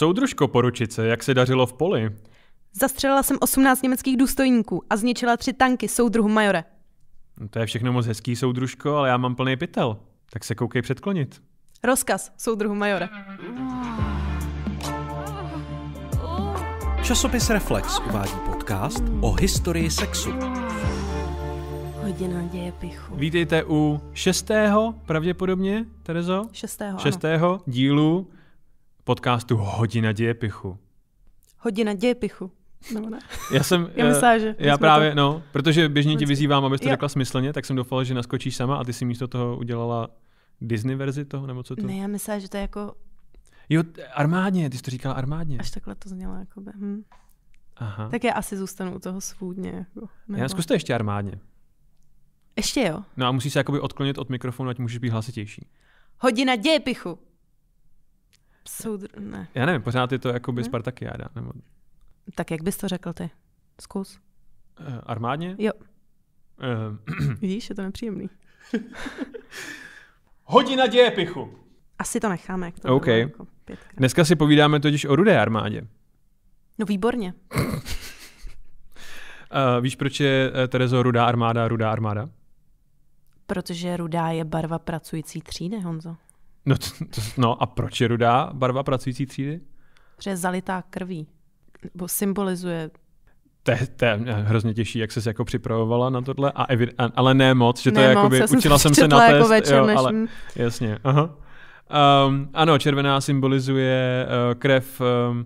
Soudružko poručice, jak se dařilo v poli? Zastřelila jsem 18 německých důstojníků a zničila tři tanky soudruhu majore. No to je všechno moc hezký, soudružko, ale já mám plný pytel. Tak se koukej předklonit. Rozkaz, soudruhu majore. Časopis Reflex uvádí podcast o historii sexu. Hodina děje pichu. Vítejte u šestého, pravděpodobně, Terezo? Šestého, Šestého ano. dílu podcastu Hodina dějepichu. Hodina dějepichu. No, ne? Já jsem, já myslela, eh, že já právě, to... no, protože běžně ti vyzývám, abys to jo. řekla smyslně, tak jsem doufala, že naskočíš sama a ty si místo toho udělala Disney verzi toho, nebo co to? Ne, já myslela, že to je jako... Jo, armádně, ty jsi to říkala armádně. Až takhle to znělo, jako by. Hm. Aha. Tak já asi zůstanu u toho svůdně. Jako, nebo... Já zkuste ještě armádně. Ještě jo. No a musíš se jakoby odklonit od mikrofonu, ať můžeš být hlasitější. Hodina dějepichu. Soudr... Ne. Já nevím, pořád je to jako by Spartakiáda. Nebo... Tak jak bys to řekl ty? Zkus. Uh, armádně? Jo. Uh, Vidíš, je to nepříjemný. Hodina dějepichu. Asi to necháme, jak to OK. jako Dneska si povídáme totiž o rudé armádě. No výborně. uh, víš, proč je Terezo rudá armáda rudá armáda? Protože rudá je barva pracující třídy, Honzo. No, to, to, no a proč je rudá barva pracující třídy? Protože je zalitá krví, bo symbolizuje to je, hrozně těžší, jak ses jako připravovala na tohle, a evi, a, ale ne moc, že to ne je jako učila jsem se na jako test, večer, jo, ale, jasně, aha. Um, ano, červená symbolizuje uh, krev um,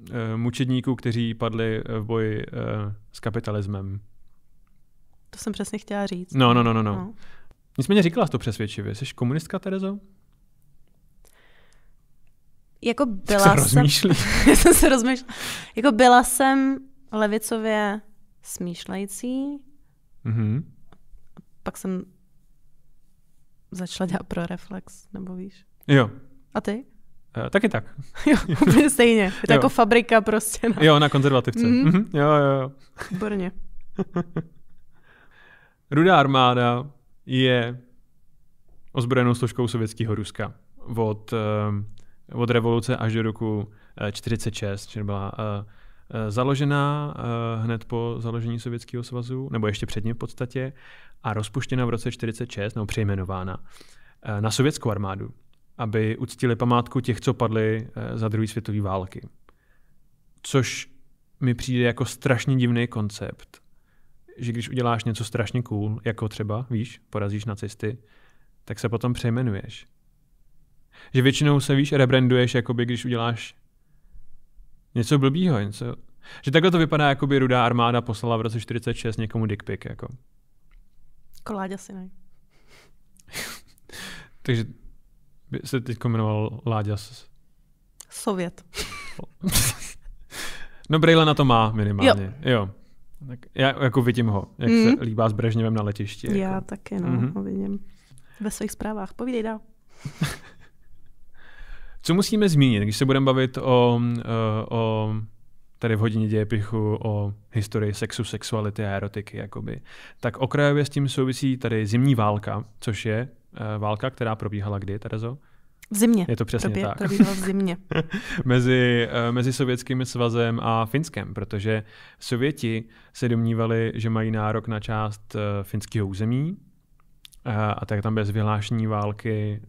uh, mučedníků, kteří padli eh, v boji uh, s kapitalismem. To jsem přesně chtěla říct. No, no, no, no. no. no. Nicméně říkala jsi to přesvědčivě. Jsi komunistka, Terezo? jako byla jsem... se rozmýšlí. jsem... já jsem se rozmýšlela. Jako byla jsem levicově smýšlející. Mm-hmm. Pak jsem začala dělat pro reflex, nebo víš? Jo. A ty? Uh, taky tak. jo, úplně stejně. Je to jo. jako fabrika prostě. Na... No. Jo, na konzervativce. Mm-hmm. Mm-hmm. Jo, jo, jo. Výborně. Rudá armáda je ozbrojenou složkou sovětského Ruska od uh, od revoluce až do roku 1946, eh, čili byla eh, eh, založená hned po založení Sovětského svazu, nebo ještě ním v podstatě, a rozpuštěna v roce 1946, nebo přejmenována, na sovětskou armádu, aby uctili památku těch, co padli za druhé světové války. Což mi přijde jako strašně divný koncept, že když uděláš něco strašně cool, jako třeba, víš, porazíš nacisty, tak se potom přejmenuješ. Že většinou se, víš, rebranduješ, jakoby, když uděláš něco blbýho, něco... Že takhle to vypadá, jako by rudá armáda poslala v roce 46 někomu dick pic, jako. Koláď asi ne. Takže by se teď jmenoval Láďas. Sovět. no Brejle na to má minimálně. Jo. jo. Tak já jako vidím ho, jak mm. se mhm. líbá s Brežněvem na letišti. Já jako. taky, no, mm-hmm. ho vidím. Ve svých zprávách. Povídej dál. Co musíme zmínit, když se budeme bavit o, eh, o tady v hodině dějepichu o historii sexu, sexuality a erotiky, jakoby. Tak okrajově s tím souvisí tady zimní válka, což je eh, válka, která probíhala kdy, Terezo? V zimě. Je to přesně Probě, tak. Probíhala v zimě. mezi, eh, mezi sovětským svazem a Finskem, protože Sověti se domnívali, že mají nárok na část finského území a tak tam bez vyhlášení války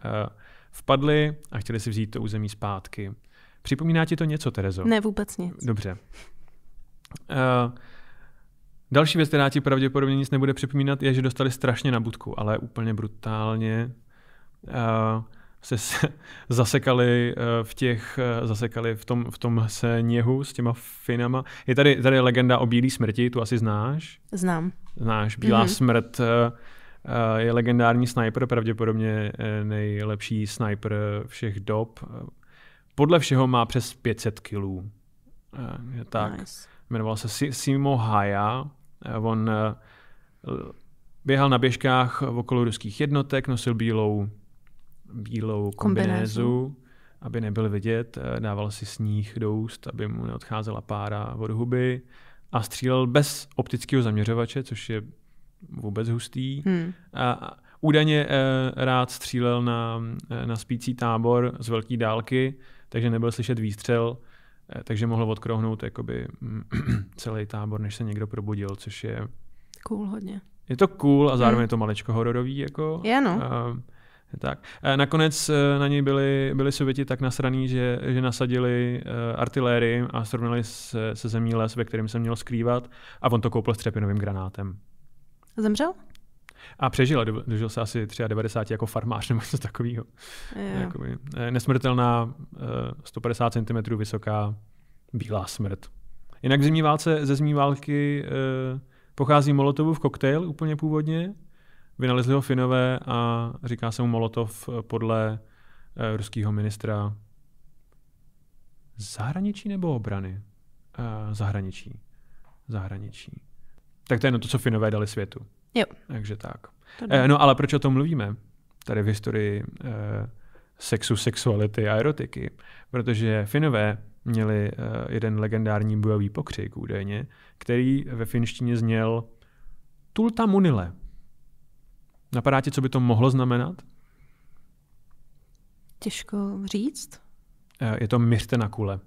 Vpadli a chtěli si vzít to území zpátky. Připomíná ti to něco, Terezo? Ne, vůbec nic. Dobře. Uh, další věc, která ti pravděpodobně nic nebude připomínat, je, že dostali strašně na budku, ale úplně brutálně. Uh, se zasekali eh, v těch, zasekali v tom, v tom sněhu s těma finama. Je tady, tady legenda o bílé smrti, tu asi znáš? Znám. Znáš, bílá mm-hmm. smrt Eh, je legendární sniper, pravděpodobně eh, nejlepší sniper všech dob. Podle všeho má přes 500 kilů. Eh, tak. Nice. Jmenoval se Simo Haya. On běhal na běžkách okolo ruských jednotek, nosil bílou, bílou kombinézu, aby nebyl vidět, dával si sníh do úst, aby mu neodcházela pára od huby a střílel bez optického zaměřovače, což je vůbec hustý. Hmm. A, údajně eh, rád střílel na, eh, na spící tábor z velké dálky, takže nebyl slyšet výstřel, eh, takže mohl odkrohnout jakoby, celý tábor, než se někdo probudil, což je... Cool hodně. Je to cool a zároveň hmm. je to malečko hororový. Jako, je no. A, tak. Nakonec na něj byli, byli Sověti tak nasraní, že, že nasadili artiléry a srovnali se, se zemí les, ve kterém se měl skrývat a on to koupil střepinovým granátem. Zemřel? A přežil, dožil se asi 93 jako farmář nebo něco takového. Jakoby, eh, nesmrtelná, 150 eh, cm vysoká bílá smrt. Jinak zimní válce, ze zimní války eh, pochází Molotovův koktejl úplně původně. Vynalezli ho Finové a říká se mu Molotov podle ruského ministra zahraničí nebo obrany? zahraničí. Zahraničí. Tak to je no to, co Finové dali světu. Jo. Takže tak. E, no ale proč o tom mluvíme? Tady v historii e, sexu, sexuality a erotiky. Protože Finové měli e, jeden legendární bojový pokřik údajně, který ve finštině zněl Tulta Munile. Napadá ti, co by to mohlo znamenat? Těžko říct. Je to měřte na kule.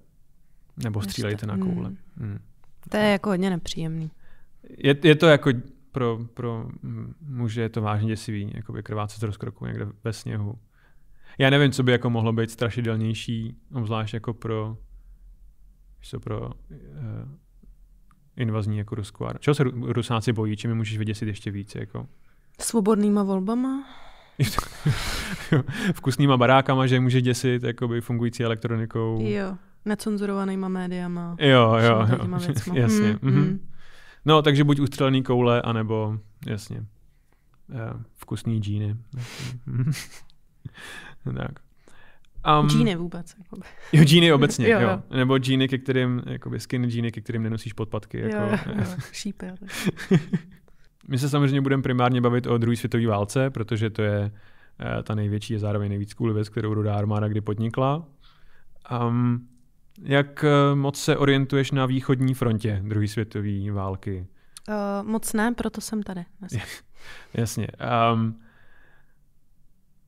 Nebo střílejte na koule. Hmm. Hmm. To je jako hodně nepříjemný je, je to jako pro, pro muže je to vážně děsivý, by krváce z rozkroku někde ve sněhu. Já nevím, co by jako mohlo být strašidelnější, obzvlášť jako pro, co pro uh, invazní jako Rusku. Čeho se Rusáci bojí, čím můžeš vyděsit ještě víc? Jako? Svobodnýma volbama? Vkusnýma barákama, že může děsit jakoby fungující elektronikou. Jo, necenzurovanýma médiama. Jo, jo, jo. jasně. Mm, mhm. mm. Mm. No, takže buď ustřelený koule, anebo, jasně, eh, vkusný džíny. tak. Um, džíny vůbec. Jo, džíny obecně, jo, jo. jo. Nebo džíny, ke kterým, jako skin džíny, ke kterým nenosíš podpatky. Jako. Jo, jo, šípy. My se samozřejmě budeme primárně bavit o druhé světové válce, protože to je eh, ta největší a zároveň nejvíc kvůli věc, kterou rudá armáda kdy podnikla. Um, jak eh, moc se orientuješ na východní frontě druhé světové války? Uh, moc ne, proto jsem tady. Jasně. Um,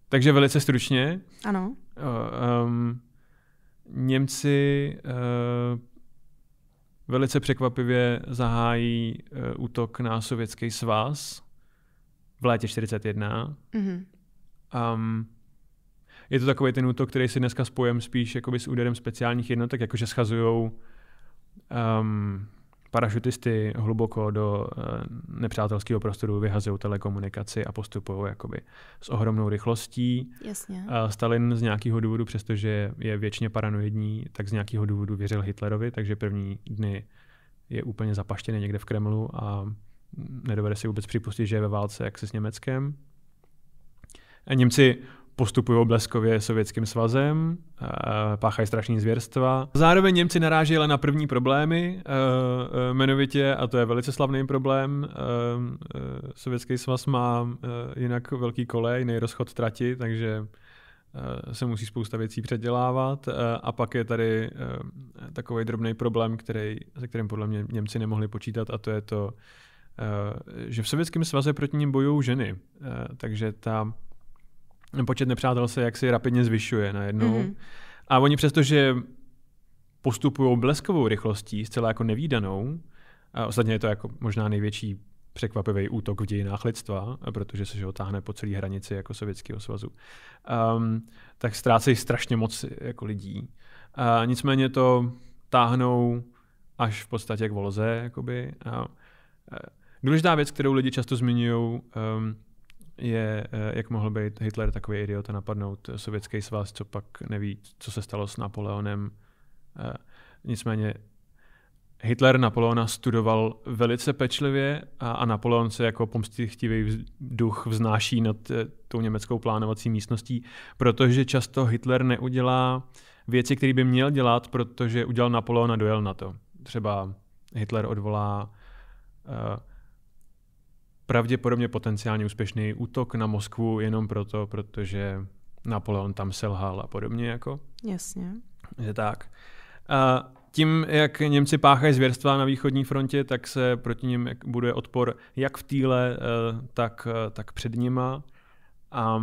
takže velice stručně. Ano. um, Němci uh, velice překvapivě zahájí uh, útok na sovětský svaz v létě 41. Mm-hmm. Um, je to takový ten útok, který si dneska spojem spíš jakoby s úderem speciálních jednotek, jakože schazují um, parašutisty hluboko do uh, nepřátelského prostoru, vyhazují telekomunikaci a postupují jakoby s ohromnou rychlostí. Jasně. Uh, Stalin z nějakého důvodu, přestože je věčně paranoidní, tak z nějakého důvodu věřil Hitlerovi, takže první dny je úplně zapaštěný někde v Kremlu a nedovede si vůbec připustit, že je ve válce jak se s Německem. A Němci postupují bleskově sovětským svazem, eh, páchají strašní zvěrstva. Zároveň Němci naráží ale na první problémy, eh, eh, jmenovitě, a to je velice slavný problém, sovětský svaz má jinak velký kolej, nejrozchod trati, takže se musí spousta věcí předělávat a pak je tady takový drobný problém, který, se kterým podle mě Němci nemohli počítat a to je to, že v Sovětském svaze proti ním bojují ženy. Takže ta počet nepřátel se jaksi rapidně zvyšuje najednou. Mm-hmm. A oni přesto, že postupují bleskovou rychlostí, zcela jako nevýdanou, a ostatně je to jako možná největší překvapivý útok v dějinách lidstva, protože se ho táhne po celé hranici jako Sovětského svazu, um, tak ztrácejí strašně moc jako lidí. A nicméně to táhnou až v podstatě k volze. Jakoby. A, a důležitá věc, kterou lidi často zmiňují, um, je, eh, jak mohl být Hitler takový idiot a napadnout sovětský svaz, co pak neví, co se stalo s Napoleonem. Eh, nicméně Hitler Napoleona studoval velice pečlivě a, a Napoleon se jako pomstichtivý duch vznáší nad eh, tou německou plánovací místností, protože často Hitler neudělá věci, které by měl dělat, protože udělal Napoleona dojel na to. Třeba Hitler odvolá uh, pravděpodobně potenciálně úspěšný útok na Moskvu jenom proto, protože Napoleon tam selhal a podobně jako. Jasně. Je tak. A tím, jak Němci páchají zvěrstva na východní frontě, tak se proti ním buduje odpor jak v týle, eh, tak, eh, tak před nima. A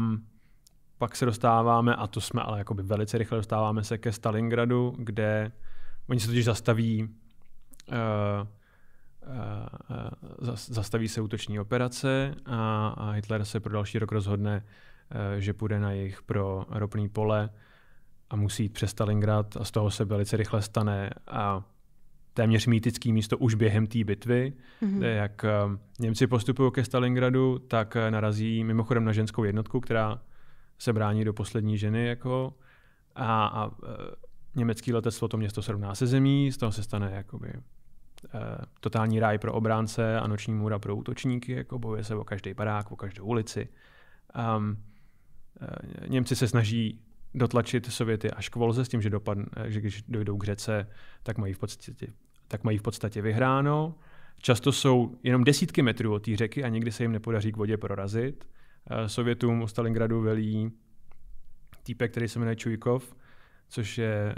pak se dostáváme, a to jsme ale jakoby velice rychle dostáváme se ke Stalingradu, kde oni se totiž zastaví uh, Eh, eh, zastaví se útoční operace a, Hitler se pro další rok rozhodne, eh, že půjde na jejich pro ropný pole a musí jít přes Stalingrad a z toho se velice rychle stane a téměř mýtický místo už během té bitvy. Mm-hmm. Jak Němci postupují ke Stalingradu, tak narazí mimochodem na ženskou jednotku, která se brání do poslední ženy jako a, a německý letectvo to město srovná se zemí, z toho se stane jakoby Eh, totální ráj pro obránce a noční můra pro útočníky, jako bojuje se o každý barák, o každou ulici. Um, Němci se snaží dotlačit Sověty až k volze s tím, že, dopadn, eh, že když dojdou k řece, tak mají, v podstatě, tak mají v podstatě vyhráno. Často jsou jenom desítky metrů od té řeky a nikdy se jim nepodaří k vodě prorazit. Sovětům u Stalingradu velí týpek, který se jmenuje Čujkov, což je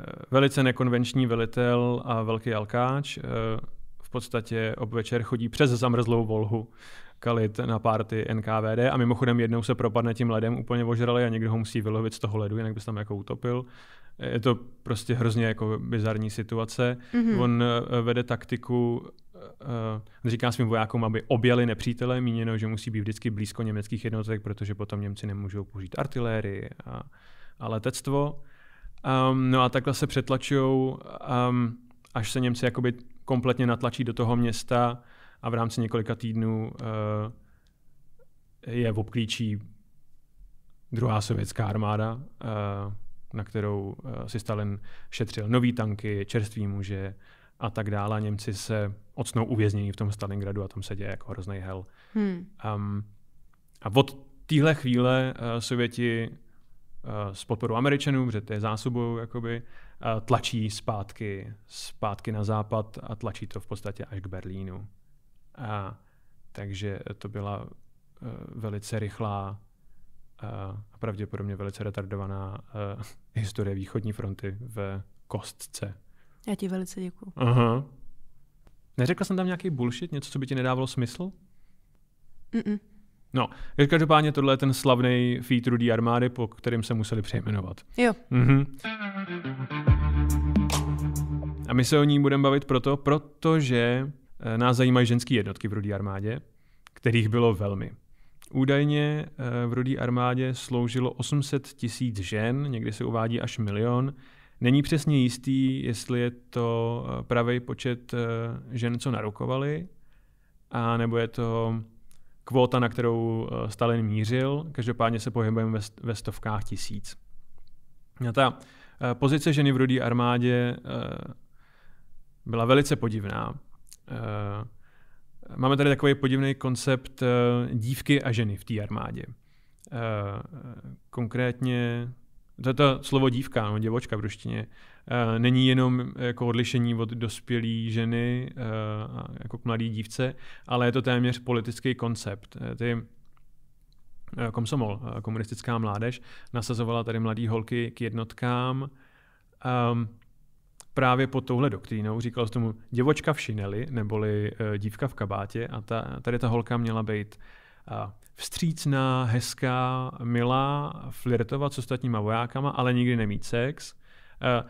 Eh, velice nekonvenční velitel a velký alkáč. Eh, v podstatě obvečer chodí přes zamrzlou volhu kalit na párty NKVD a mimochodem jednou se propadne tím ledem úplně ožrali a někdo ho musí vylovit z toho ledu, jinak by se tam jako utopil. Je to prostě hrozně jako bizarní situace. Mm-hmm. On eh, vede taktiku říká svým vojákům, aby objeli nepřítele, míněno, že musí být vždycky blízko německých jednotek, protože potom Němci nemůžou použít artiléry a, a letectvo. Um, no a takhle se přetlačují, um, až se Němci jakoby kompletně natlačí do toho města a v rámci několika týdnů uh, je v obklíčí druhá sovětská armáda, uh, na kterou uh, si Stalin šetřil nový tanky, čerství muže a tak dále. A Němci se ocnou uvěznění v tom Stalingradu a tam se děje jako hrozný hel. Hmm. Um, a od téhle chvíle uh, Sověti s eh, podporou Američanů, že ty je jakoby, eh, tlačí zpátky, zpátky na západ a tlačí to v podstatě až k Berlínu. A, takže to byla eh, velice rychlá a pravděpodobně velice retardovaná historie východní fronty v kostce. Já ti velice děkuju. Aha. Neřekla jsem tam nějaký bullshit, něco, co by ti nedávalo smysl? Mm-mm. No, každopádně tohle je ten slavný feat Rudý armády, po kterým se museli přejmenovat. Jo. Mm-hmm. A my se o ní budeme bavit proto, protože eh, nás zajímají ženské jednotky v Rudé armádě, kterých bylo velmi. Údajně eh, v Rudé armádě sloužilo 800 tisíc žen, někdy se uvádí až milion. Není přesně jistý, jestli je to eh, pravý počet žen, co narukovali, a nebo je to kvóta, na kterou eh, Stalin mířil. Každopádně se pohybujeme ve stovkách tisíc. A ta eh, pozice ženy v rudé armádě eh, byla velice podivná. Máme tady takový podivný koncept dívky a ženy v té armádě. Konkrétně, to je to slovo dívka, no, děvočka v ruštině, Eh, není jenom eh, jako odlišení od dospělé ženy eh, jako k mladé dívce, ale je to téměř politický koncept. Ty komsomol, komunistická mládež, nasazovala tady mladé holky k jednotkám um, právě pod touhle doktrínou. Říkal se tomu děvočka v šineli, neboli dívka v kabátě a ta, tady ta holka měla být vstřícná, hezká, milá, flirtovat s ostatníma vojákama, ale nikdy nemít sex Eh,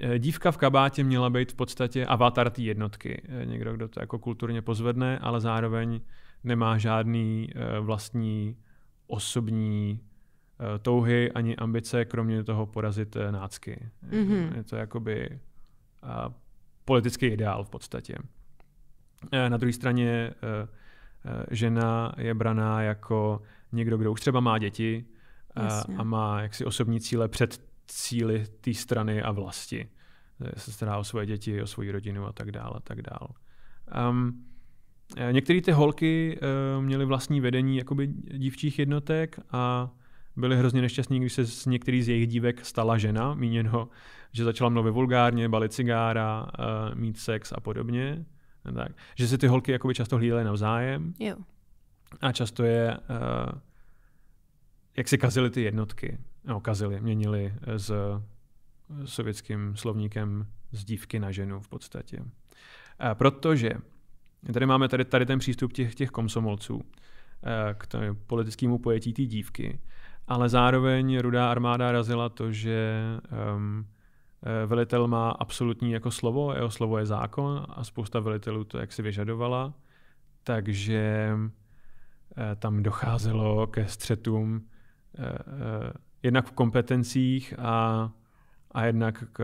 eh, dívka v kabátě měla být v podstatě avatar té jednotky. Eh, někdo, kdo to jako kulturně pozvedne, ale zároveň nemá žádný vlastní osobní touhy ani ambice, kromě toho porazit nácky. Mm-hmm. Je to jakoby politický ideál v podstatě. Na druhé straně žena je braná jako někdo, kdo už třeba má děti Jasně. a má jaksi osobní cíle před cíly té strany a vlasti. Se stará o svoje děti, o svoji rodinu a tak dále. A tak dále. Ehm, um, Některé ty holky uh, měly vlastní vedení jakoby dívčích jednotek a byly hrozně nešťastní, když se z některý z jejich dívek stala žena, míněno, že začala mluvit vulgárně, balit cigára, uh, mít sex a podobně. Tak. Že si ty holky jakoby často hlídaly navzájem. Jo. A často je, uh, jak si kazily ty jednotky no, kazili, měnili z eh, eh, sovětským slovníkem z dívky na ženu v podstatě. A protože tady máme tady, tady ten přístup těch, těch komsomolců eh, k tomu politickému pojetí té dívky, ale zároveň rudá armáda razila to, že um, velitel má absolutní jako slovo, jeho slovo je zákon a spousta velitelů to jaksi vyžadovala, takže tam docházelo ke střetům jednak v kompetencích a, a jednak k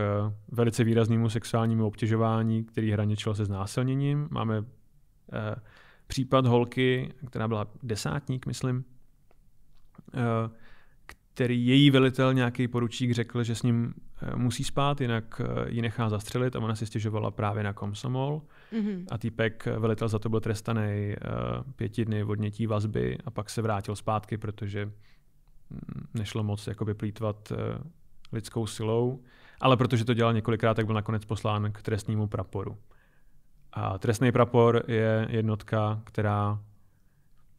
velice výraznému sexuálnímu obtěžování, který hraničil se znásilněním. Máme eh, případ holky, která byla desátník, myslím, eh, který její velitel, nějaký poručík, řekl, že s ním eh, musí spát, jinak eh, ji nechá zastřelit a ona si stěžovala právě na komsomol. Mm-hmm. A týpek, velitel za to byl trestaný eh, pěti dny odnětí vazby a pak se vrátil zpátky, protože nešlo moc jakoby plítvat eh, lidskou silou, ale protože to dělal několikrát, tak byl nakonec poslán k trestnímu praporu. A trestný prapor je jednotka, která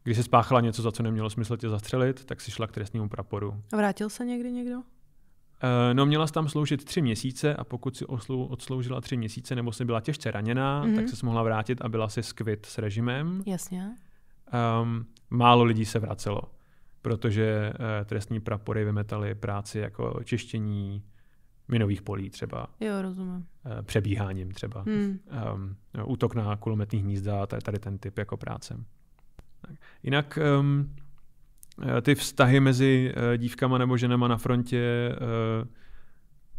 když se spáchala něco, za co nemělo smysl tě zastřelit, tak si šla k trestnímu praporu. A vrátil se někdy někdo? Eh, no, měla jsi tam sloužit tři měsíce a pokud si oslu, odsloužila tři měsíce nebo si byla těžce raněná, mm-hmm. tak se mohla vrátit a byla si skvit s režimem. Jasně. Um, málo lidí se vracelo protože eh, trestní prapory vymetaly práci jako čištění minových polí třeba. Jo, rozumím. Eh, přebíháním třeba. Hmm. Um, útok na kulometní hnízda, tady ten typ jako práce. Tak. Jinak um, ty vztahy mezi dívkama nebo ženama na frontě uh,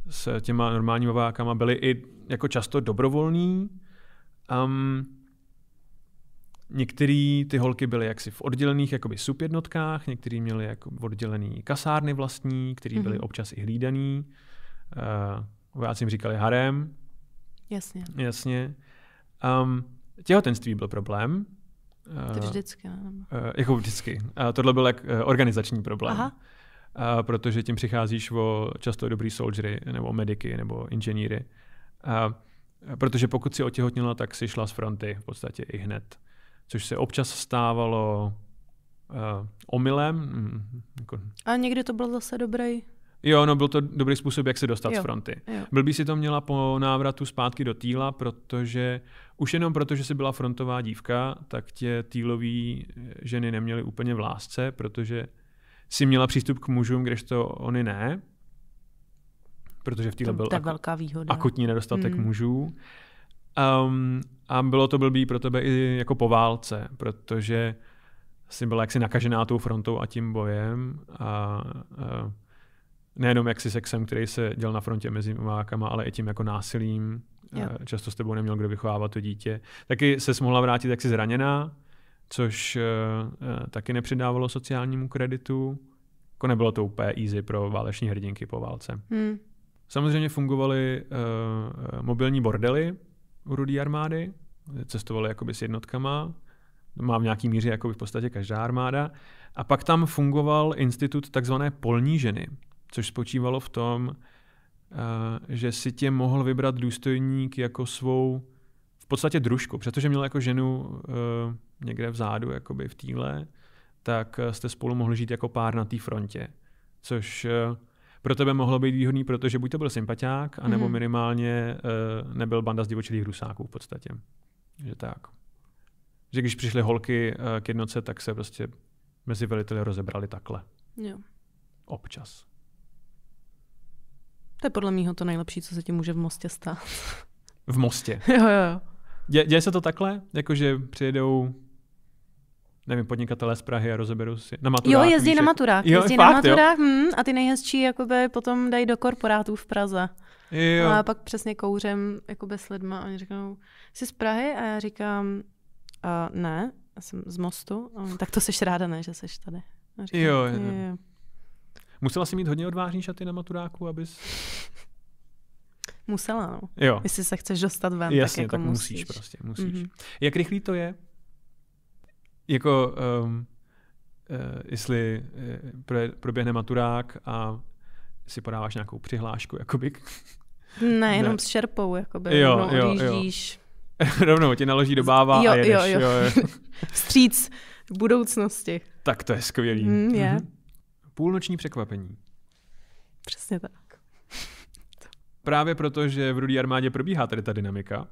s těma normálními vojákama byly i jako často dobrovolný. Um, Některé ty holky byly jaksi v oddělených jakoby subjednotkách, některé měly jako oddělený kasárny vlastní, které byly mm-hmm. občas i hlídaný. Uh, vojáci jim říkali harem. Jasně. Jasně. Um, těhotenství byl problém. Uh, to eh, vždycky. Uh, jako vždycky. Uh, tohle byl jak, uh, organizační problém. Aha. Uh, protože tím přicházíš o často dobrý soldiery, nebo mediky, nebo inženýry. Uh, protože pokud si otěhotnila, tak si šla z fronty v podstatě i hned což se občas stávalo uh, omylem. Mm, jako... A někdy to byl zase dobrý Jo, no byl to dobrý způsob, jak se dostat jo. z fronty. Jo. by si to měla po návratu zpátky do týla, protože už jenom proto, že jsi byla frontová dívka, tak tě týlový eh, ženy neměly úplně v lásce, protože si měla přístup k mužům, kdežto oni ne. Protože v týle byl velká výhoda. akutní nedostatek mm. mužů. Um, a bylo to blbý pro tebe i jako po válce, protože jsi byla jaksi nakažená tou frontou a tím bojem a, a nejenom jaksi sexem, který se děl na frontě mezi vojákama, ale i tím jako násilím. Jo. Často s tebou neměl kdo vychovávat to dítě. Taky se mohla vrátit jaksi zraněná, což uh, taky nepřidávalo sociálnímu kreditu. Jako nebylo to úplně easy pro váleční hrdinky po válce. Hmm. Samozřejmě fungovaly uh, mobilní bordely, u rudé armády, cestovali jakoby s jednotkama, má v nějaký míře jakoby v podstatě každá armáda. A pak tam fungoval institut takzvané polní ženy, což spočívalo v tom, eh, že si tě mohl vybrat důstojník jako svou v podstatě družku, protože měl jako ženu eh, někde vzadu, jakoby v týle, tak eh, jste spolu mohli žít jako pár na té frontě, což pro tebe mohlo být výhodný, protože buď to byl sympatiák, anebo mm-hmm. minimálně uh, nebyl banda z divočilých rusáků v podstatě. Že tak. Že když přišly holky uh, k jednoce, tak se prostě mezi veliteli rozebrali takhle. Jo. Občas. To je podle mého to nejlepší, co se ti může v Mostě stát. v Mostě? jo, jo, jo. Dě, děje se to takhle? Jakože přijedou nevím, podnikatelé z Prahy a rozeberou si na maturách. Jo, jezdí na maturách. Jo, jezdí fakt, na maturách hmm, a ty nejhezčí jakoby potom dají do korporátů v Praze. Jo. A pak přesně kouřem jakoby s lidma a oni řeknou, jsi z Prahy? A já říkám, a ne, já jsem z Mostu. A on, tak to seš ráda, ne, že seš tady. A říkám, jo, jo. jo. Musela jsi mít hodně odvážný šaty na maturáku, abys... Musela, no. Jo. Jestli se chceš dostat ven, Jasně, tak, jako tak musíš. musíš prostě, musíš. Mm-hmm. Jak rychlý to je? jako um, uh, jestli eh, pro proběhne maturák a si podáváš nějakou přihlášku, jakoby. Ne, jenom ne. s šerpou, jakoby. Jo, rovnou jo, Jo. rovnou tě naloží do báva jo, a jedeš. Jo, jo. jo, jo. v budoucnosti. Tak to je skvělý. Mm, je. Mhm. Půlnoční překvapení. Přesně tak. Právě proto, že v rudé armádě probíhá tady ta dynamika,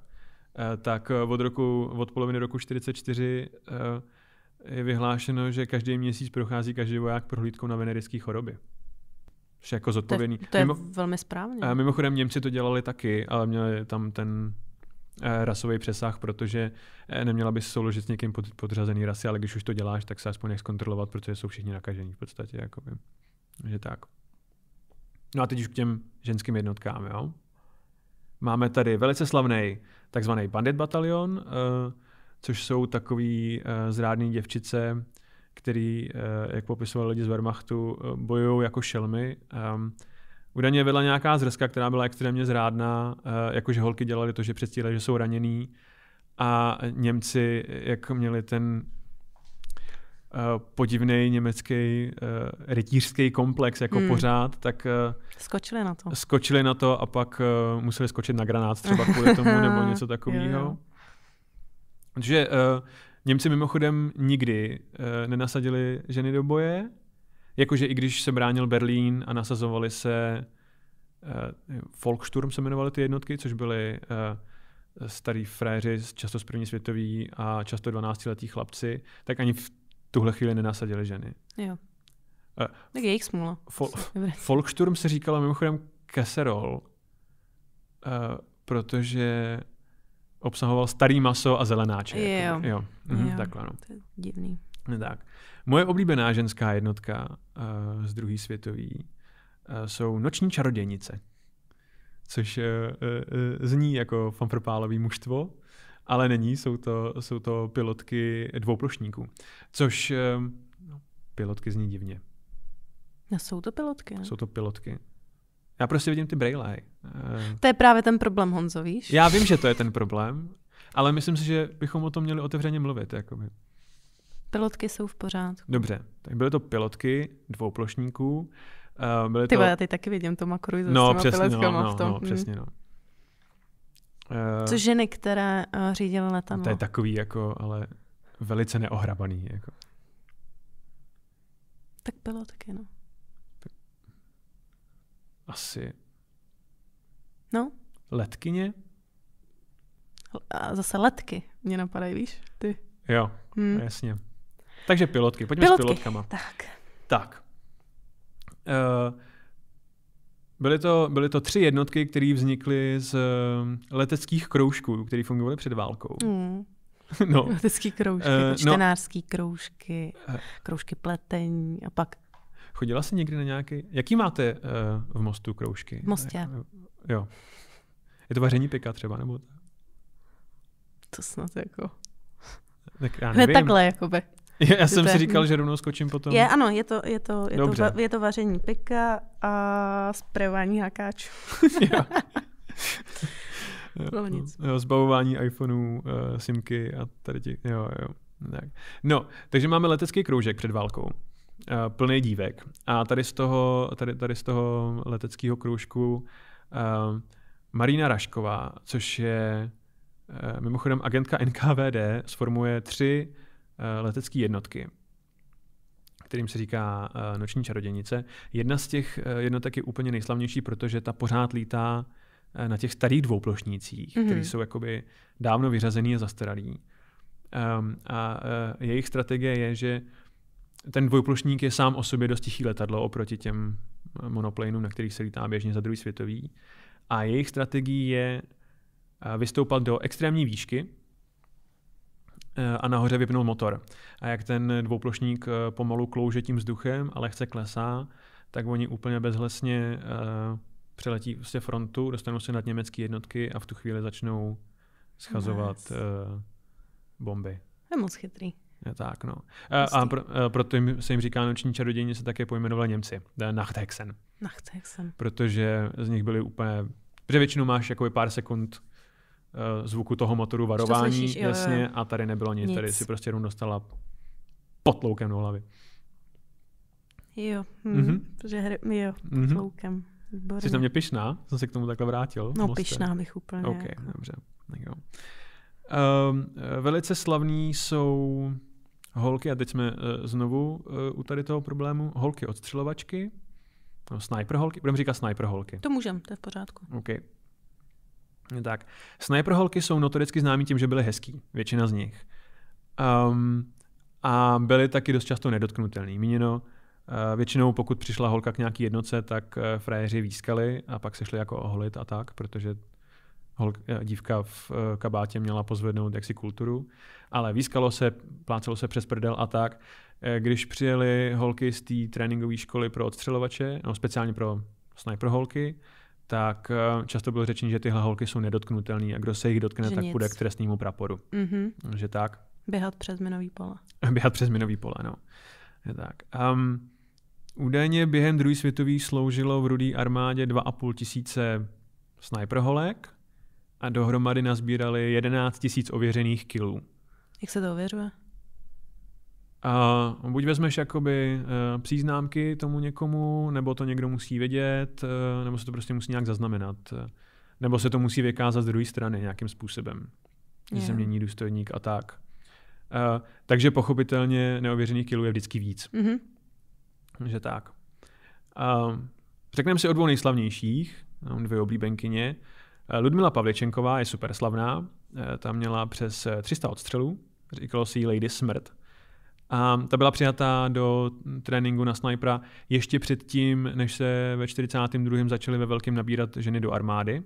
eh, tak od, roku, od poloviny roku 44 je vyhlášeno, že každý měsíc prochází každý voják prohlídkou na venerické choroby. Vše jako zodpovědný. To je, to je Mimo, velmi správně. A mimochodem Němci to dělali taky, ale měli tam ten eh, rasový přesah, protože eh, neměla by souložit s někým pod, podřazený rasy, ale když už to děláš, tak se aspoň nech zkontrolovat, protože jsou všichni nakažení v podstatě. Jakoby. Že tak. No a teď už k těm ženským jednotkám, jo? Máme tady velice slavný takzvaný bandit batalion, uh, eh, což jsou takový uh, zrádný děvčice, který, uh, jak popisovali lidi z Wehrmachtu, uh, bojují jako šelmy. Um, ehm, Údajně vedla nějaká zrzka, která byla extrémně zrádná, uh, jakože holky dělali to, že předstíle, že jsou raněný a Němci, jak měli ten uh, podivný německý uh, rytířský komplex jako hmm. pořád, tak uh, skočili na to. Skočili na to a pak uh, museli skočit na granát třeba kvůli tomu nebo něco takového. Protože uh, Němci mimochodem nikdy uh, nenasadili ženy do boje, jakože i když se bránil Berlín a nasazovali se uh, eh, Volksturm se jmenovaly ty jednotky, což byly uh, starý fréři, často z první světový a často 12-letí chlapci, tak ani v tuhle chvíli nenasadili ženy. Jo. Uh, tak jejich smůla. Fol- Volksturm se říkalo mimochodem Kesserol, uh, protože obsahoval starý maso a zelenáče. Jo. Jako, jo. Mhm, jo. Takhle, no. To je divný. No tak. Moje oblíbená ženská jednotka uh, z druhé světové uh, eh, jsou Noční čarodějnice, což uh, uh, zní jako fanfrpálový mužstvo, ale není, jsou to, jsou to pilotky dvouplošníků, což uh, pilotky zní divně. No, jsou to pilotky. Ne? Jsou to pilotky. Já prostě vidím ty brejle. Eh, to je právě ten problém, Honzo, víš? Já vím, že to je ten problém, ale myslím si, že bychom o tom měli otevřeně mluvit. Jakoby. Pilotky jsou v pořádku. Dobře, tak byly to pilotky dvouplošníků. Uh, eh, byly Ty to... já teď taky vidím to makroizu no, přesně, no, no, v tom. No, mhm. přesně, no. Uh, Což ženy, které uh, řídily letadlo. To je takový jako, ale velice neohrabaný. Jako. Tak pilotky, no asi no. letkyně. A zase letky mě napadají, víš, ty. Jo, hmm. jasně. Takže pilotky, pojďme pilotky. s pilotkama. Tak. Tak. Uh, Byly to, byly to tři jednotky, které vznikly z eh, leteckých kroužků, které fungovaly před válkou. Hmm. No. Letecký kroužky, uh, čtenářský no. kroužky, kroužky pletení a pak Chodila jsi někdy na nějaký... Jaký máte uh, v Mostu kroužky? V Mostě. Eh, jo. Je to vaření pika třeba, nebo? To snad jako... Tak já nevím. Ne takhle, jakoby. Já jsem si říkal, že rovnou skočím potom. Je, ano, je to, je to, je Dobře. to, je to vaření pika a sprevání hakáčů. no nic. Jo, zbavování iPhoneů, uh, eh, simky a tady ti, jo, jo. Tak. No, takže máme letecký kroužek před válkou. Eh, plný dívek. A tady z toho, tady, tady z toho leteckého kroužku uh, Marina Rašková, což je uh, mimochodem agentka NKVD, sformuje tři uh, letecké jednotky kterým se říká uh, Noční čarodějnice. Jedna z těch uh, jednotek je úplně nejslavnější, protože ta pořád lítá na těch starých dvouplošnících, mm-hmm. které jsou jakoby dávno vyřazený a zastaralý. Um, a jejich strategie je, že ten dvojplošník je sám o sobě dost tichý letadlo oproti těm eh, monoplejnům, na kterých se lítá běžně za druhý světový. A jejich strategií je eh, vystoupat do extrémní výšky eh, a nahoře vypnout motor. A jak ten dvouplošník pomalu klouže tím vzduchem a lehce klesá, tak oni úplně bezhlesně přeletí vlastně frontu, dostanou se nad německé jednotky a v tu chvíli začnou schazovat nice. bomby. Je moc chytrý. Je Tak no. Eh, Jistý. A eh, proto pro se jim říká noční čarodějně, se také pojmenovali Němci. Nachthexen. Nachthexen. Protože z nich byli úplně... Protože většinou máš jakoby pár sekund eh, zvuku toho motoru varování, to slyšíš, jasně, jo. jo. a tady nebylo nic, nic. tady si prostě jenom dostala potloukem do hlavy. Jo, hm, mm-hmm. že hry, jo, mhm. potloukem. Mm-hmm. Výborně. Jsi na mě pišná? Jsem se k tomu takhle vrátil? No, Moste. pišná bych úplně. OK, jako. dobře. Tak jo. Um, velice slavní jsou Holky, a teď jsme eh, znovu eh, u tady toho problému, holky odstřelovačky, no, sniper holky, budeme říkat sniper holky. To můžem, to je v pořádku. Ok. Tak. Sniper holky jsou notoricky známí tím, že byly hezký, většina z nich. Um, a byly taky dost často nedotknutelný. Míněno, eh, většinou pokud přišla holka k nějaký jednoce, tak frajeři výskali a pak se šli jako oholit a tak, protože hol, eh, dívka v eh, kabátě měla pozvednout jaksi kulturu, ale výskalo se, plácelo se přes prdel a tak. Eh, když přijeli holky z té tréninkové školy pro odstřelovače, no speciálně pro sniper holky, tak často bylo řečeno, že tyhle holky jsou nedotknutelné a kdo se jich dotkne, že tak nic. půjde k trestnímu praporu. Mm-hmm. Že tak. Běhat přes minový pole. Běhat přes minový pole, no. Je tak. Um, údajně během druhé světové sloužilo v rudé armádě 2,5 tisíce sniperholek a dohromady nazbírali 11 000 ověřených kilů. Jak se to ověřuje? A buď vezmeš jakoby uh, příznámky tomu někomu, nebo to někdo musí vědět, uh, nebo se to prostě musí nějak zaznamenat. Uh, nebo se to musí vykázat z druhé strany nějakým způsobem. Yeah. Že se mění důstojník a tak. Uh, takže pochopitelně neověřených kilů je vždycky víc. Mm-hmm. Že tak. Uh, řekneme si o dvou nejslavnějších, dvě oblíbenkyně. Eh, Ludmila Pavličenková je super slavná, eh, ta měla přes 300 eh, odstřelů, říkalo si Lady Smrt. A ta byla přijatá do tréninku na snajpera ještě předtím, než se ve 42. začaly ve velkém nabírat ženy do armády.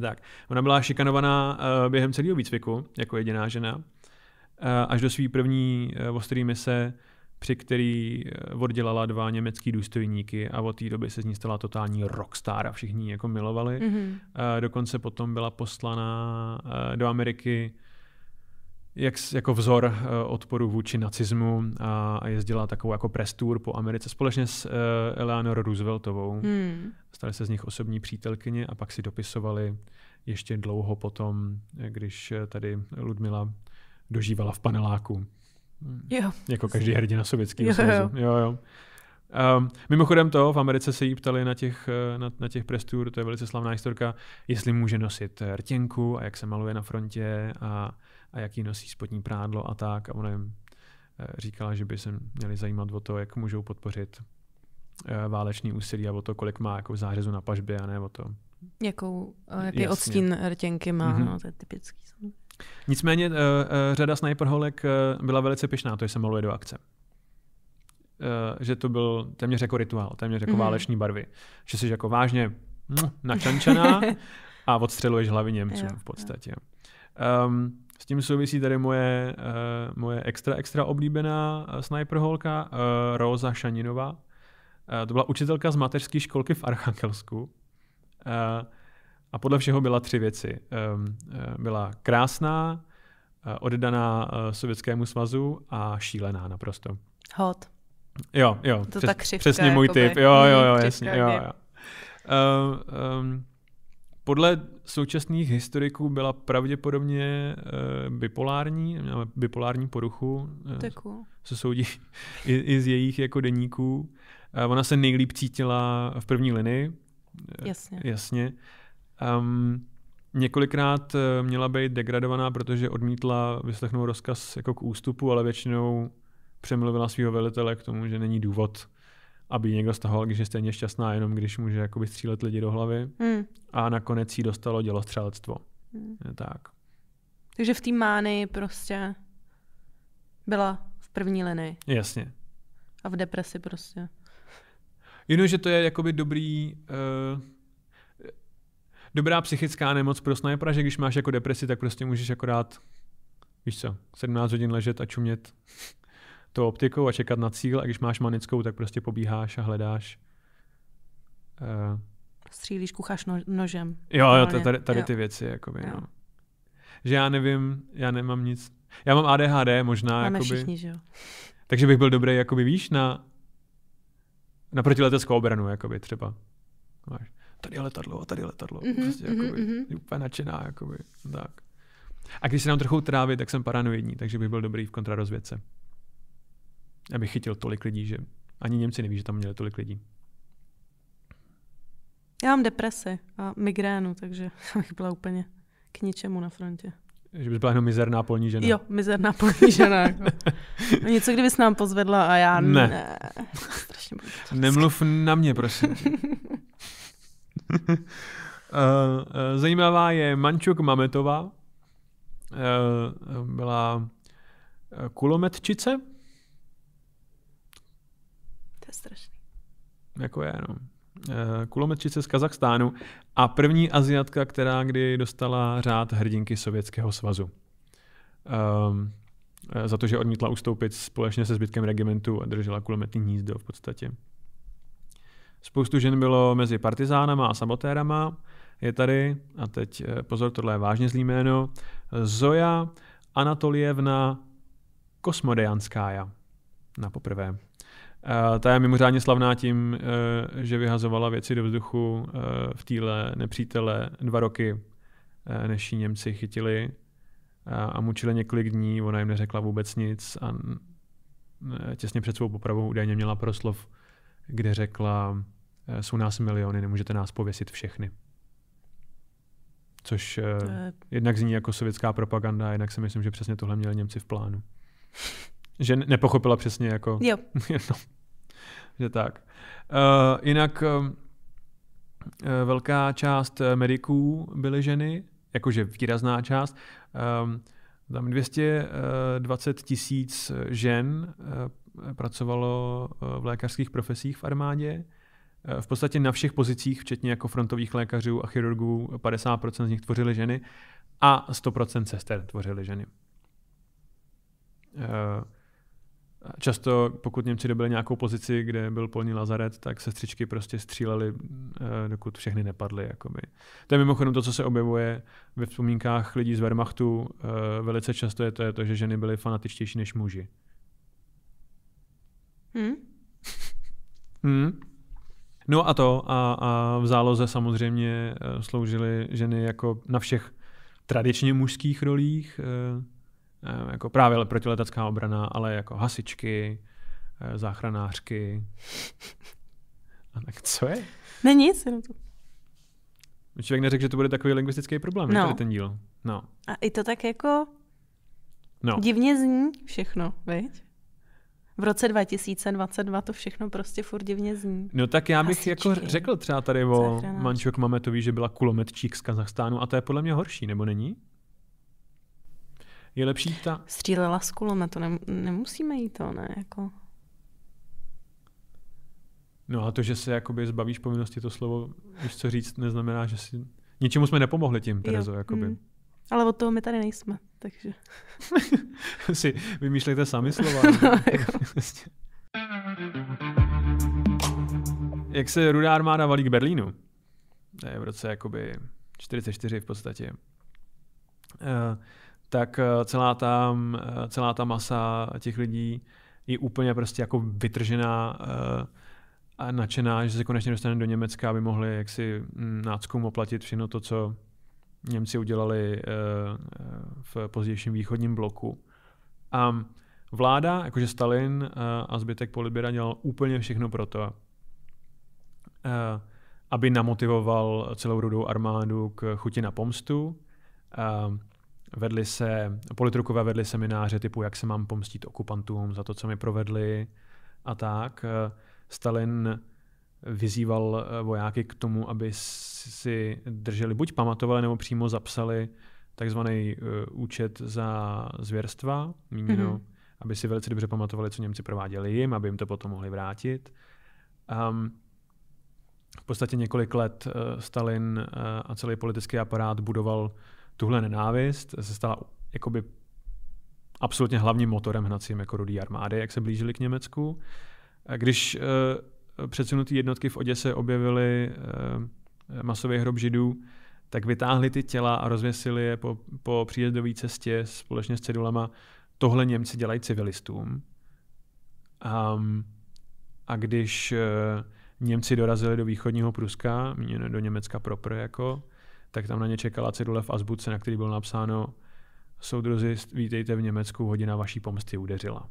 Tak. Ona byla šikanovaná během celého výcviku, jako jediná žena, až do své první ostrý mise při který eh, oddělala dva německý důstojníky a od té doby se z ní stala totální rockstar a všichni ji jako milovali. Mm-hmm. Dokonce potom byla poslaná eh, do Ameriky jak, jako vzor odporu vůči nacismu a jezdila takovou jako prestůr po Americe společně s Eleanor Rooseveltovou. Mm. Staly se z nich osobní přítelkyně a pak si dopisovali ještě dlouho potom, když tady Ludmila dožívala v paneláku. Jo. Jako každý hrdina sovětského svazu. Jo, jo. Um, mimochodem to, v Americe se jí ptali na těch, eh, na, na těch prestůr, to je velice slavná historka, jestli může nosit eh, rtěnku a jak se maluje na frontě a, a jaký nosí spodní prádlo a tak. A ona jim eh, říkala, že by se měli zajímat o to, jak můžou podpořit válečný úsilí a o to, kolik má jako zářezu na pažbě a ne o to. Jakou, jaký Jasně. odstín rtěnky má, mm-hmm. no, to je typický Nicméně eh, eh, řada sniperholek eh, byla velice pišná, to, že se maluje do akce že to byl téměř jako rituál, téměř jako mm. váleční barvy. Že jsi jako vážně hm, načančaná a odstřeluješ hlavy Němcům v podstatě. Um, s tím souvisí tady moje, uh, moje extra, extra oblíbená sniperholka uh, Rosa Šaninová. Uh, to byla učitelka z mateřské školky v Archangelsku. Uh, a podle všeho byla tři věci. Ehm, eh, byla krásná, eh, oddaná eh, Sovětskému svazu a šílená naprosto. Hot. Jo, jo. To přes, ta křivka, Přesně můj typ. Jo, jo, mhm, jo, jasně. Jo, jo. Um, um, podle současných historiků byla pravděpodobně uh, bipolární, měla bipolární poruchu, uh, se soudí i, i z jejich jako deníků. Uh, ona se nejlíp cítila v první linii. Jasně. jasně. Um, několikrát eh, měla být degradovaná, protože odmítla vyslechnout rozkaz jako k ústupu, ale většinou přemluvila svého velitele k tomu, že není důvod, aby někdo stahoval, když je stejně šťastná, jenom když může jakoby střílet lidi do hlavy. Hmm. A nakonec jí dostalo dělostřelectvo. Hmm. Tak. Takže v té mány prostě byla v první linii. Jasně. A v depresi prostě. že to je jakoby dobrý uh, dobrá psychická nemoc pro snajpera, že když máš jako depresi, tak prostě můžeš akorát, víš co, 17 hodin ležet a čumět to optikou a čekat na cíl a když máš manickou, tak prostě pobíháš a hledáš. Uh, Střílíš, kucháš no, nožem. Jo, jo, tady, tady ty jo. věci, jakoby, jo. no. Že já nevím, já nemám nic. Já mám ADHD možná, Máme jakoby. všichni, že jo. Takže bych byl dobrý, jakoby, víš, na, na protileteckou obranu, jakoby, třeba. Máš tady je letadlo a tady je letadlo. Mm-hmm, prostě mm-hmm, jakoby, mm-hmm. úplně nadšená. Jakoby, tak. A když se nám trochu trávit, tak jsem paranoidní, takže bych byl dobrý v kontrarozvědce. bych chytil tolik lidí, že ani Němci neví, že tam měli tolik lidí. Já mám depresi a migrénu, takže bych byla úplně k ničemu na frontě. Že bys byla jenom mizerná polní žena. Jo, mizerná polní žena. jako. No, něco, kdybys nám pozvedla a já ne. ne. Nemluv na mě, prosím. Eh, eh, zajímavá je Mančuk Mametová. Eh, byla kulometčice. To je strašný. Jako je, no. Kulometčice z Kazachstánu a první aziatka, která kdy dostala řád hrdinky Sovětského svazu. Um, za to, že odmítla ustoupit společně se zbytkem regimentu a držela kulometní hnízdo v podstatě. Spoustu žen bylo mezi partizánama a sabotérama. Je tady, a teď eh, pozor, tohle je vážně zlý jméno, Zoja Anatolievna Kosmodejanskája na poprvé. Eh, ta je mimořádně slavná tím, eh, že vyhazovala věci do vzduchu v týle nepřítele dva roky, než ji Němci chytili a mučili několik dní, ona jim neřekla vůbec nic a těsně před svou popravou údajně měla proslov kde řekla, eh, jsou nás miliony, nemůžete nás pověsit všechny. Což eh, eh. jednak zní jako sovětská propaganda, jinak si myslím, že přesně tohle měli Němci v plánu. že nepochopila přesně jako... Jo. no, že tak. Uh, jinak uh, velká část mediků byly ženy, jakože výrazná část. Um, tam 220 tisíc žen Eh, pracovalo eh, v lékařských profesích v armádě. Eh, v podstatě na všech pozicích, včetně jako frontových lékařů a chirurgů, 50% z nich tvořily ženy a 100% sester tvořily ženy. Často, pokud Němci dobili nějakou pozici, kde byl polní lazaret, tak sestřičky prostě střílely, dokud všechny nepadly. Jakoby. To je mimochodem to, co se objevuje ve vzpomínkách lidí z Wehrmachtu. Velice často je to, je to že ženy byly fanatičtější než muži. Hmm. hmm. No a to a, a v záloze samozřejmě eh, sloužily ženy jako na všech tradičně mužských rolích, eh, eh, jako právě protiletecká obrana, ale jako hasičky, záchranářky. A tak co je? Ne nic, jenom to. Člověk neřekl, že to bude takový lingvistický problém, no. ten díl. No. A i to tak jako no. divně zní všechno, veď? v roce 2022 to všechno prostě furt divně zní. No tak já bych Hasičky. jako řekl třeba tady o Mančok Mametový, že byla kulometčík z Kazachstánu a to je podle mě horší, nebo není? Je lepší ta... Střílela z kulometu, ne, nemusíme jí to, ne? Jako... No a to, že se jakoby zbavíš povinnosti to slovo, už co říct, neznamená, že si... Ničemu jsme nepomohli tím, Terezo, jo. jakoby. Hmm. Ale od toho my tady nejsme, takže... si vymýšlejte sami slova. no, jako. Prostě. Jak se Rudá armáda valí k Berlínu? To je v roce jakoby 44 v podstatě. Uh, tak eh, celá ta, eh, celá ta masa těch lidí je úplně prostě jako vytržená a nadšená, že se konečně dostane do Německa, aby mohli jaksi hm, náckům oplatit všechno to, co Němci udělali eh, eh, v pozdějším východním bloku. A vláda, jakože Stalin eh, a zbytek Poliběra dělal úplně všechno pro to, aby namotivoval celou rudou armádu k chuti na pomstu. Vedli se, politrukové vedli semináře typu, jak se mám pomstit okupantům za to, co mi provedli a tak. Stalin vyzýval eh, vojáky k tomu, aby si drželi, buď pamatovali, nebo přímo zapsali takzvaný eh, účet za zvěrstva, míněno, mm-hmm. aby si velice dobře pamatovali, co Němci prováděli jim, aby jim to potom mohli vrátit. Um, v podstatě několik let eh, Stalin a celý politický aparát budoval tuhle nenávist, se stala jakoby absolutně hlavním motorem hnacím jako rudý armády, jak se blížili k Německu. Když předsunuté jednotky v Oděse objevily eh, masový hrob židů, tak vytáhli ty těla a rozvěsili je po, po příjezdové cestě společně s cedulama. Tohle Němci dělají civilistům. A, a když eh, Němci dorazili do východního Pruska, do Německa proper, jako, tak tam na ně čekala cedule v azbuce, na který bylo napsáno Soudruzi, vítejte v Německu, hodina vaší pomsty udeřila.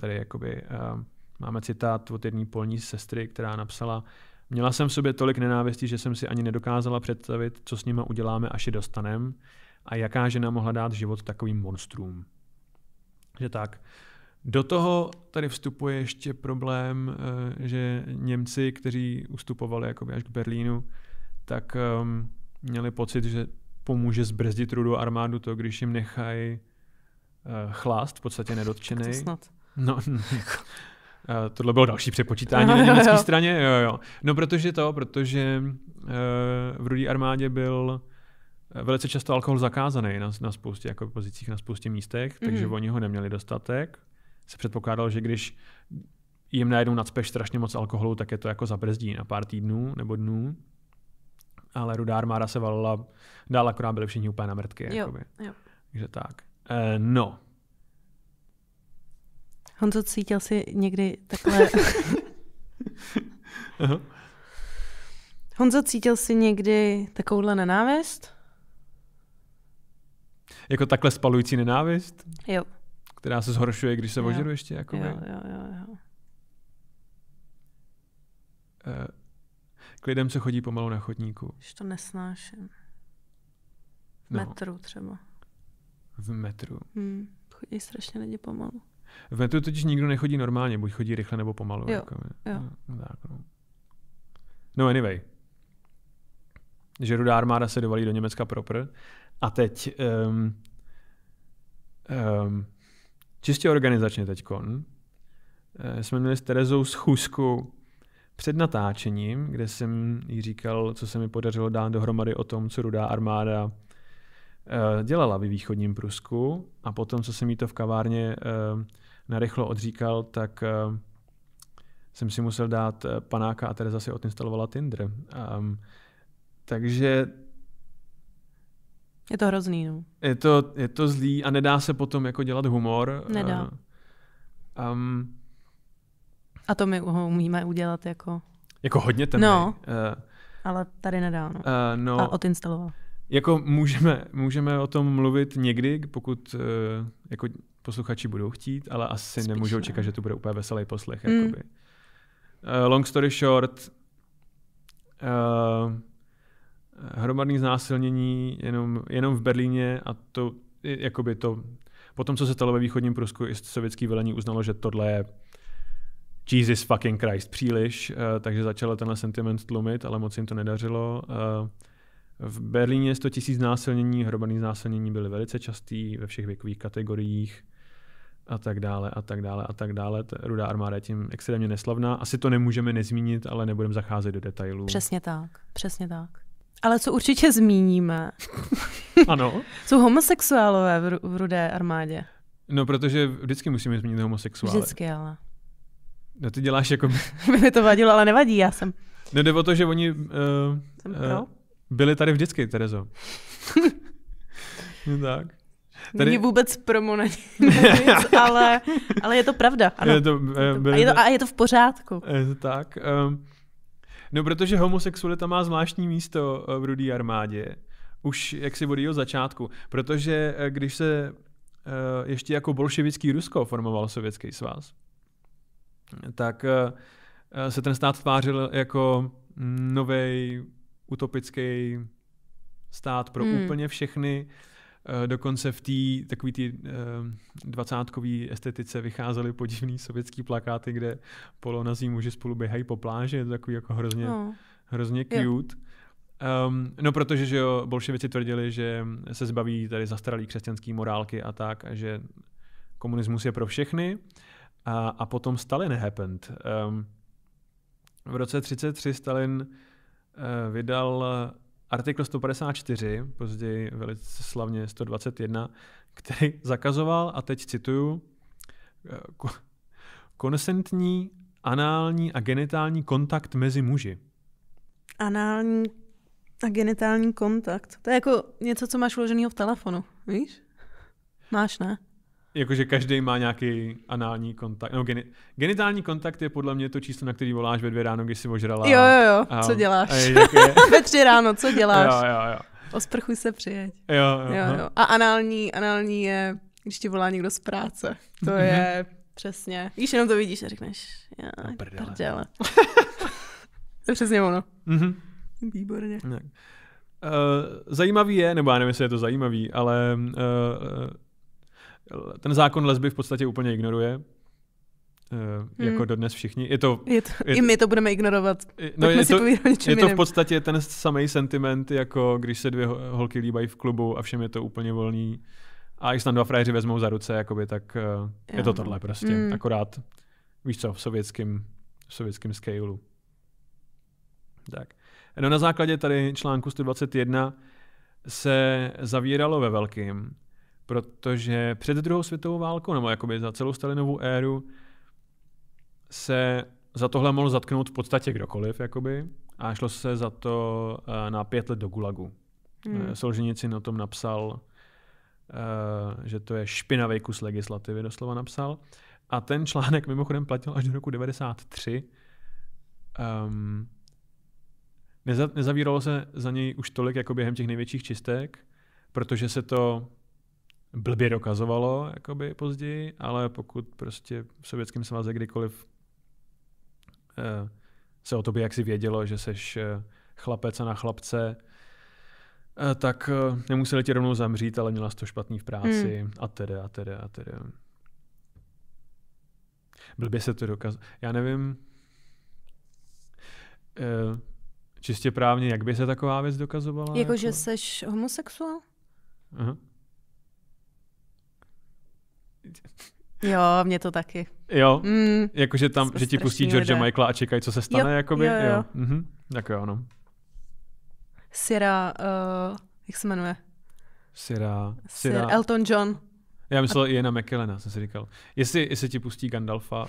Tady jakoby uh, Máme citát od jedné polní sestry, která napsala Měla jsem v sobě tolik nenávistí, že jsem si ani nedokázala představit, co s nima uděláme, až je dostanem a jaká žena mohla dát život takovým monstrům. Že tak. Do toho tady vstupuje ještě problém, eh, že Němci, kteří ustupovali jakoby až k Berlínu, tak ehm, měli pocit, že pomůže zbrzdit rudou armádu to, když jim nechají eh, chlást, v podstatě nedotčený. No, jako, Uh, tohle bylo další přepočítání na německé straně, jo, jo. No protože to, protože uh, v rudé armádě byl eh, velice často alkohol zakázaný na, na spoustě jako pozicích, na spoustě místech, mm-hmm. takže mhm. oni ho neměli dostatek. Se předpokládalo, že když jim najednou nadspeš strašně moc alkoholu, tak je to jako zabrzdí na pár týdnů nebo dnů. Ale rudá armáda se valila dál, akorát byli všichni úplně na mrtky. Jo, jo. Takže tak. Uh, no, Honzo, cítil jsi někdy takhle... Honzo, cítil jsi někdy takovouhle nenávist? Jako takhle spalující nenávist? Jo. Která se zhoršuje, když se jo. ožeru ještě? Jako jo, jo, jo, jo. Eh, k lidem, co chodí pomalu na chodníku. Když to nesnáším. V no. metru třeba. V metru. Hmm. Chodí strašně lidi pomalu. V metru totiž nikdo nechodí normálně, buď chodí rychle nebo pomalu. Jo, jako, jo. No, tak, no. no anyway. rudá armáda se dovalí do Německa propr. A teď um, um, čistě organizačně teď teďkon eh, jsme měli s Terezou schůzku před natáčením, kde jsem jí říkal, co se mi podařilo dát dohromady o tom, co Rudá armáda Eh, dělala ve východním Prusku a potom, co jsem jí to v kavárně eh, narychlo odříkal, tak eh, jsem si musel dát panáka a tady zase odinstalovala Tinder. Ehm, takže... Je to hrozný, no. Je to, je to zlý a nedá se potom jako dělat humor. Nedá. Um, a to my ho umíme udělat jako... Jako hodně temný. No, uh, ale tady nedá, no. Uh, no a odinstalovala jako můžeme, můžeme o tom mluvit někdy, pokud eh, jako posluchači budou chtít, ale asi Spíš nemůžou ne. čekat, že to bude úplně veselý poslech. Mm. Jakoby. Eh, long story short, uh, hromadný znásilnění jenom, jenom v Berlíně a to, jakoby to, po tom, co se stalo ve východním Prusku, i sovětský velení uznalo, že tohle je Jesus fucking Christ příliš, uh, takže začalo tenhle sentiment tlumit, ale moc jim to nedařilo. Uh, v Berlíně 100 000 znásilnění, hromadné znásilnění byly velice častý ve všech věkových kategoriích a tak dále, a tak dále, a tak dále. Ta rudá armáda je tím extrémně neslavná. Asi to nemůžeme nezmínit, ale nebudeme zacházet do detailů. Přesně tak, přesně tak. Ale co určitě zmíníme, ano. jsou homosexuálové v, v rudé armádě. No, protože vždycky musíme zmínit homosexuály. Vždycky, ale. No, ty děláš jako... By mi to vadilo, ale nevadí, já jsem... No, jde o to, že oni... Uh, jsem pro. Uh, byli tady vždycky, Terezo. tak. Tady... Není vůbec promo na nic, ale, ale je to pravda. Ano. Je to, eh, je, a, je to, a je to v pořádku. Je to tak. Um, no, protože homosexualita má zvláštní místo eh, v rudé armádě. Už jaksi od jeho začátku. Protože eh, když se uh, ještě jako bolševický Rusko formoval Sovětský svaz, tak uh, se ten stát tvářil jako mm, nový utopický stát pro hmm. úplně všechny. Eh, dokonce v té takové té eh, dvacátkové estetice vycházely podivný sovětský plakáty, kde polonazí muži spolu běhají po pláži, je to takový jako hrozně, no. hrozně cute. Jo. Um, ehm, no protože že jo, bolševici tvrdili, že se zbaví tady zastaralý křesťanský morálky a tak, a že komunismus je pro všechny. A, a potom Stalin happened. Um, v roce 33 Stalin Eh, vydal eh, artikl 154, později velice slavně 121, který zakazoval, a teď cituju, eh, konsentní anální a genitální kontakt mezi muži. Anální a genitální kontakt. To je jako něco, co máš uloženého v telefonu, víš? Máš, ne? jakože každý má nějaký anální kontakt, No geni, genitální kontakt je podle mě to číslo, na který voláš ve dvě ráno, když si ožrala. Jo, jo, jo, a, co děláš? A je, je. ve tři ráno, co děláš? Jo, jo, jo. Osprchuj se, přijeď. Jo, jo, jo, jo. A anální, anální je, když ti volá někdo z práce. To mhm. je přesně. Když jenom to vidíš a řekneš, já, no prdele. prdele. to je přesně ono. Mm-hmm. Výborně. Uh, zajímavý je, nebo já nevím, jestli je to zajímavý, ale uh, ten zákon lesby v podstatě úplně ignoruje, eh, jako hmm. jako dodnes všichni. Je to, je to, je, I my to budeme ignorovat. No je, to, je to v podstatě ten samý sentiment, jako když se dvě holky líbají v klubu a všem je to úplně volný. A když snad dva frajeři vezmou za ruce, jakoby, tak jo. Eh, je to tohle prostě. Hmm. Akorát, víš co, v sovětském v sovětském scaleu. Tak. No na základě tady článku 121 se zavíralo ve velkým protože před druhou světovou válkou, nebo jakoby za celou stalinovou éru, se za tohle mohl zatknout v podstatě kdokoliv, jakoby, a šlo se za to eh, na pět let do Gulagu. Hmm. Eh, Solženicin o tom napsal, eh, že to je špinavý kus legislativy, doslova napsal. A ten článek mimochodem platil až do roku 93. Um, ehm, nezavíralo se za něj už tolik jako během těch největších čistek, protože se to blbě dokazovalo jakoby později, ale pokud prostě v Sovětském svaze kdykoliv eh, se o tobě jaksi vědělo, že seš eh, chlapec a na chlapce, eh, tak nemuseli tě rovnou zamřít, ale měla jsi to špatný v práci hmm. a tedy a tedy a tedy. Blbě se to dokazuje. Já nevím, čistě právně, jak by se taková věc dokazovala? Jako, jako? že seš homosexuál? Aha. Jo, mě to taky. Jo, mm, jakože tam, že ti pustí George Michaela a čekají, co se stane, jo, jakoby. Jo, jo. jo. Mhm. Tak jo, no. Sira, uh, eh, jak se jmenuje? Sira, Sira. Elton John. Já myslel a... i na McKellena, jsem si říkal. Jestli, jestli ti pustí Gandalfa.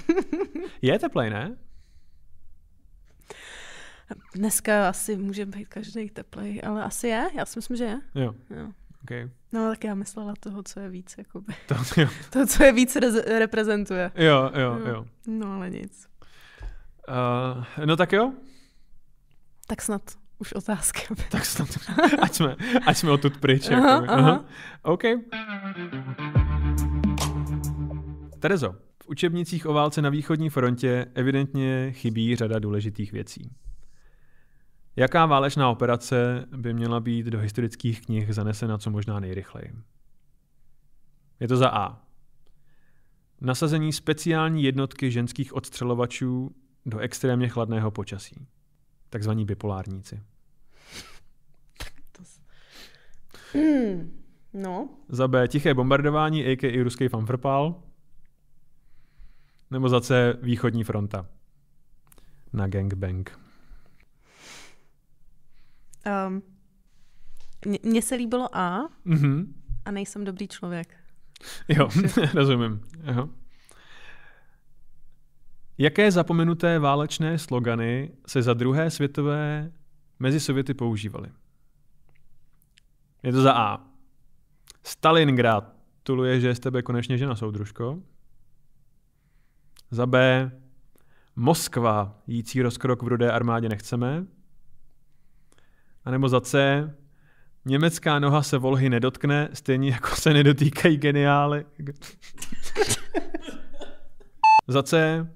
je teplej, ne? Dneska asi může být každý teplej, ale asi je. Já si myslím, že je. Jo. jo. Okay. No, tak já myslela toho, co je víc, jakoby. To, jo. to co je víc re- reprezentuje. Jo, jo, no. jo. No, ale nic. Uh, no tak jo. Tak snad už otázky. tak snad, ať jsme, ať jsme odtud pryč. Aha, jakoby. aha. Aha. OK. Terezo, v učebnicích o válce na východní frontě evidentně chybí řada důležitých věcí. Jaká válečná operace by měla být do historických knih zanesena co možná nejrychleji? Je to za A. Nasazení speciální jednotky ženských odstřelovačů do extrémně chladného počasí. Takzvaní bipolárníci. Hmm, no. Za B. Tiché bombardování, i ruský fanfrpál. Nebo za C. Východní fronta. Na gangbang. Um, mně se líbilo A mm-hmm. a nejsem dobrý člověk. Jo, rozumím. Jo. Jaké zapomenuté válečné slogany se za druhé světové mezi Sověty používaly? Je to za A. Stalin gratuluje, že je z tebe konečně žena, soudružko. Za B. Moskva, jící rozkrok v rudé armádě nechceme. A nebo za C, německá noha se Volhy nedotkne, stejně jako se nedotýkají geniály. za C,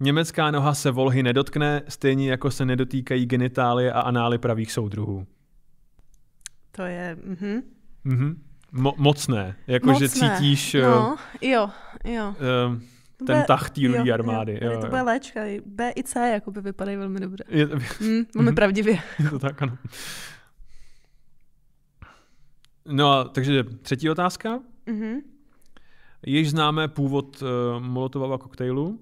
německá noha se Volhy nedotkne, stejně jako se nedotýkají genitálie a anály pravých soudruhů. To je... Mhm. Mhm. Mo- mocné, jakože cítíš... No, eh, jo, jo. Uh, to ten bude, tah té rudé armády. Jo, jo, to bude léčka. B i C jakoby vypadají velmi dobře. Je, mm, velmi mhm. pravdivě. Je to tak, ano. No a takže třetí otázka. Mm-hmm. Jež známe původ uh, Molotovova koktejlu. Uh,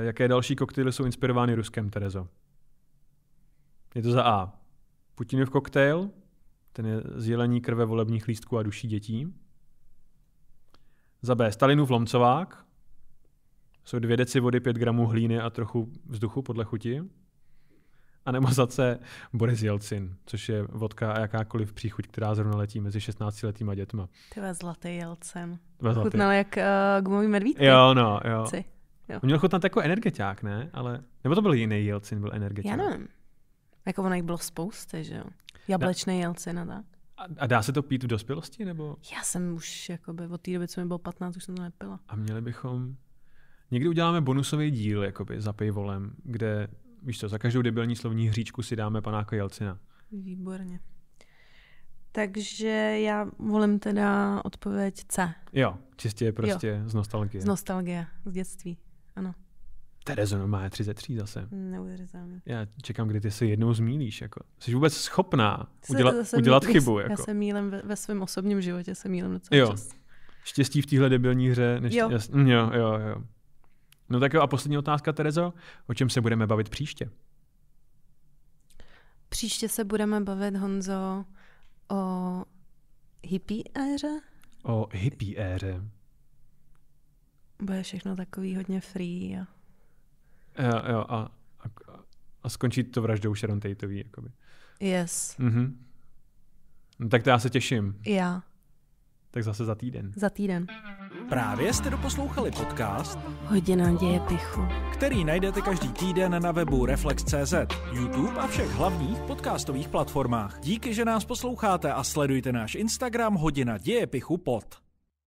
jaké další koktejly jsou inspirovány Ruskem, Terezo? Je to za A. Putinův koktejl, ten je zjelení krve volebních lístků a duší dětí. Za B. Stalinův lomcovák. Jsou dvě deci vody, pět gramů hlíny a trochu vzduchu podle chuti. A nebo za C. Boris Jelcin, což je vodka a jakákoliv příchuť, která zrovna letí mezi 16 letýma dětma. Ty zlatý Jelcin. Chutnal jak uh, gumový medvídky. Jo, no, jo. Chci. Jo. On měl chutnat jako energeťák, ne? Ale, nebo to byl jiný Jelcin, byl energeťák. Já nevím. Jako ono jich bylo spousty, že jo? Jablečný Jelcin a tak. A dá se to pít v dospělosti? Nebo? Já jsem už jakoby, od té doby, co mi bylo 15, už jsem to nepila. A měli bychom... Někdy uděláme bonusový díl jakoby, za pivolem, kde, víš co, za každou debilní slovní hříčku si dáme panáka Jelcina. Výborně. Takže já volím teda odpověď C. Jo, čistě prostě jo. z nostalgie. Z nostalgie, z dětství, ano. Terezo, má 33 zase. Neuvěřitelné. Já čekám, kdy ty se jednou zmílíš. Jako. Jsi vůbec schopná uděla, zase udělat mý, chybu. Jako. Já se mílem ve, ve svém osobním životě, se mílem docela jo. čas. Štěstí v téhle debilní hře. Než jo. Jas, mm, jo, jo, jo. No tak jo, a poslední otázka, Terezo. O čem se budeme bavit příště? Příště se budeme bavit, Honzo, o hippie éře? O hippie éře. Bude všechno takový hodně free a Jo, jo, a, a, a skončí to vraždou Sharon Tateový, jakoby. Yes. Mm-hmm. No, tak to já se těším. Já. Tak zase za týden. Za týden. Právě jste doposlouchali podcast Hodina děje pichu, který najdete každý týden na webu Reflex.cz, YouTube a všech hlavních podcastových platformách. Díky, že nás posloucháte a sledujte náš Instagram Hodina děje pichu pod.